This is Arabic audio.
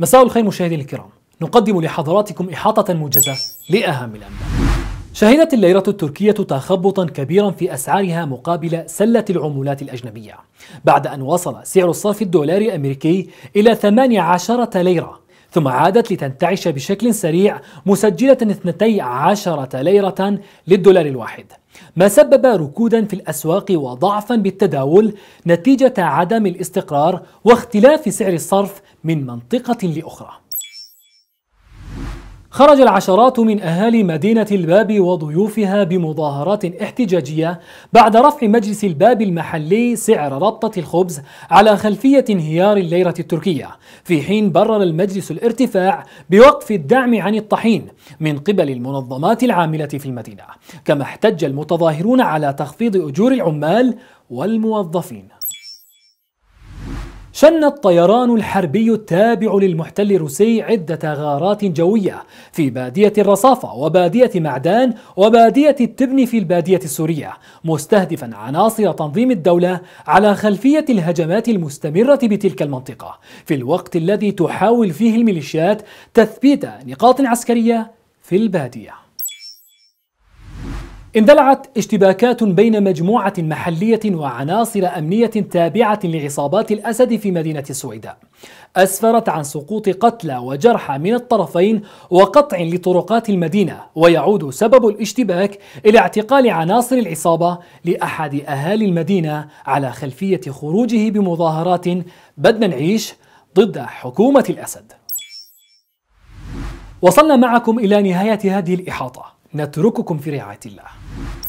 مساء الخير مشاهدينا الكرام نقدم لحضراتكم إحاطة موجزة لأهم الأنباء شهدت الليرة التركية تخبطا كبيرا في أسعارها مقابل سلة العملات الأجنبية بعد أن وصل سعر الصرف الدولاري الأمريكي إلى 18 ليرة ثم عادت لتنتعش بشكل سريع مسجلة 12 ليرة للدولار الواحد ما سبب ركودا في الأسواق وضعفا بالتداول نتيجة عدم الاستقرار واختلاف سعر الصرف من منطقة لأخرى خرج العشرات من أهالي مدينة الباب وضيوفها بمظاهرات احتجاجية بعد رفع مجلس الباب المحلي سعر ربطة الخبز على خلفية انهيار الليرة التركية في حين برر المجلس الارتفاع بوقف الدعم عن الطحين من قبل المنظمات العاملة في المدينة كما احتج المتظاهرون على تخفيض أجور العمال والموظفين شن الطيران الحربي التابع للمحتل الروسي عدة غارات جوية في بادية الرصافة وبادية معدان وبادية التبن في البادية السورية مستهدفا عناصر تنظيم الدولة على خلفية الهجمات المستمرة بتلك المنطقة في الوقت الذي تحاول فيه الميليشيات تثبيت نقاط عسكرية في البادية اندلعت اشتباكات بين مجموعة محلية وعناصر أمنية تابعة لعصابات الأسد في مدينة السويداء أسفرت عن سقوط قتلى وجرحى من الطرفين وقطع لطرقات المدينة ويعود سبب الاشتباك إلى اعتقال عناصر العصابة لأحد أهالي المدينة على خلفية خروجه بمظاهرات بدنا نعيش ضد حكومة الأسد وصلنا معكم إلى نهاية هذه الإحاطة نترككم في رعاية الله